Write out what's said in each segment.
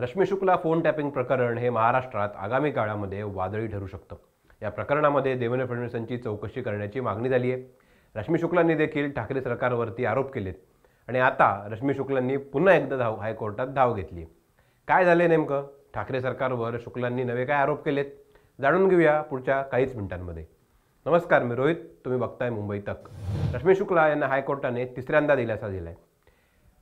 Rashmi Shukla phone tapping प्रकरण हे महाराष्ट्रात आगामी काळामध्ये वादळी ठरू शकतं या प्रकरणामध्ये देवेंद्र फडणवीस चौकशी करण्याची मागणी झाली आहे रश्मी शुक्लांनी देखील ठाकरे सरकारवरती आरोप केलेत आणि आता रश्मी शुक्लांनी पुन्हा एकदा धाव हायकोर्टात धाव घेतली काय झाले नेमकं ठाकरे सरकारवर शुक्लांनी नवे काय आरोप केलेत जाणून घेऊया पुढच्या काहीच मिनिटांमध्ये नमस्कार मी रोहित तुम्ही बघताय मुंबई तक रश्मी शुक्ला यांना हायकोर्टाने तिसऱ्यांदा दिलासा दिला आहे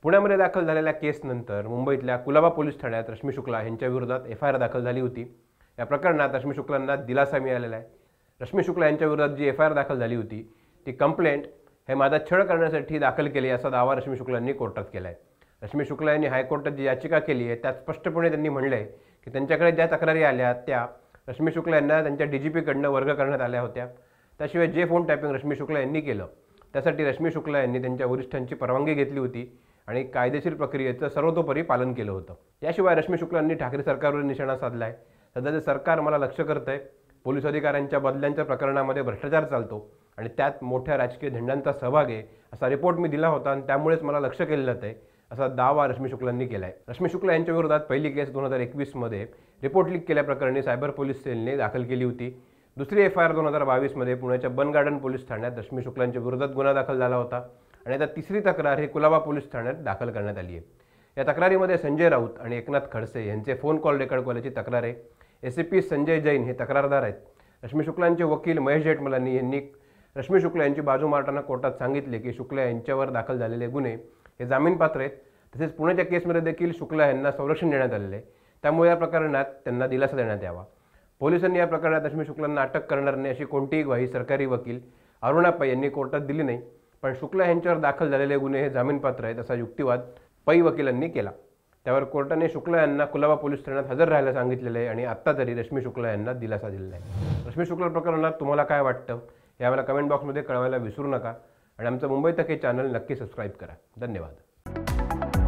पुण्यामध्ये दाखल झालेल्या केसनंतर मुंबईतल्या कुलाबा पोलीस ठाण्यात रश्मी शुक्ला विरोधात एफ आय आर दाखल झाली होती या प्रकरणात रश्मी शुक्लांना दिलासा मिळालेला आहे रश्मी शुक्ला विरोधात जी एफ आय आर दाखल झाली होती ती कंप्लेंट हे माझा छळ करण्यासाठी दाखल केली असा दावा रश्मी शुक्लांनी कोर्टात केला आहे रश्मी शुक्ला यांनी हायकोर्टात जी याचिका केली आहे त्यात स्पष्टपणे त्यांनी म्हणलं आहे की त्यांच्याकडे ज्या तक्रारी आल्या त्या रश्मी शुक्ला यांना त्यांच्या डी जी पीकडनं वर्ग करण्यात आल्या होत्या त्याशिवाय जे फोन टॅपिंग रश्मी शुक्ला यांनी केलं त्यासाठी रश्मी शुक्ला यांनी त्यांच्या वरिष्ठांची परवानगी घेतली होती आणि कायदेशीर प्रक्रियेचं सर्वतोपरी पालन केलं होतं याशिवाय रश्मी शुक्लांनी ठाकरे सरकारवर निशाणा साधला आहे सध्याचं सरकार मला लक्ष करत आहे पोलीस अधिकाऱ्यांच्या बदल्यांच्या प्रकरणामध्ये भ्रष्टाचार चालतो आणि त्यात मोठ्या राजकीय झेंडांचा सहभाग आहे असा रिपोर्ट मी दिला होता आणि त्यामुळेच मला लक्ष केलं जात आहे असा दावा रश्मी शुक्लांनी केला आहे रश्मी शुक्ला यांच्या विरोधात पहिली केस दोन हजार एकवीसमध्ये रिपोर्ट लीक केल्याप्रकरणी सायबर पोलीस सेलने दाखल केली होती दुसरी एफ आय आर दोन हजार बावीसमध्ये पुण्याच्या बन गार्डन पोलीस ठाण्यात रश्मी शुक्लांच्या विरोधात गुन्हा दाखल झाला होता आणि आता तिसरी तक्रार हे कुलाबा पोलीस ठाण्यात दाखल करण्यात आली आहे या तक्रारीमध्ये संजय राऊत आणि एकनाथ खडसे यांचे फोन कॉल रेकॉर्ड केल्याची तक्रार आहे एस पी संजय जैन हे तक्रारदार आहेत रश्मी शुक्लांचे वकील महेश जेठमलानी यांनी रश्मी शुक्ला यांची बाजू मारताना कोर्टात सांगितले की शुक्ला यांच्यावर दाखल झालेले गुन्हे हे जामीनपात्र आहेत तसेच पुण्याच्या केसमध्ये देखील शुक्ला यांना संरक्षण देण्यात आलेले आहे त्यामुळे या प्रकरणात त्यांना दिलासा देण्यात यावा पोलिसांनी या प्रकरणात रश्मी शुक्लांना अटक करणार नाही अशी कोणतीही ग्वाही सरकारी वकील अरुणा पै यांनी कोर्टात दिली नाही पण शुक्ला यांच्यावर दाखल झालेले गुन्हे हे जामीनपात्र आहेत असा युक्तिवाद पै वकिलांनी केला त्यावर कोर्टाने शुक्ला यांना कुलाबा पोलीस ठाण्यात हजर राहायला सांगितलेलं आहे आणि आत्ता तरी रश्मी शुक्ला यांना दिलासा दिलेला आहे रश्मी शुक्ला प्रकरणात तुम्हाला काय वाटतं हे आम्हाला कमेंट बॉक्समध्ये कळवायला विसरू नका आणि आमचं मुंबई हे चॅनल नक्की सबस्क्राईब करा धन्यवाद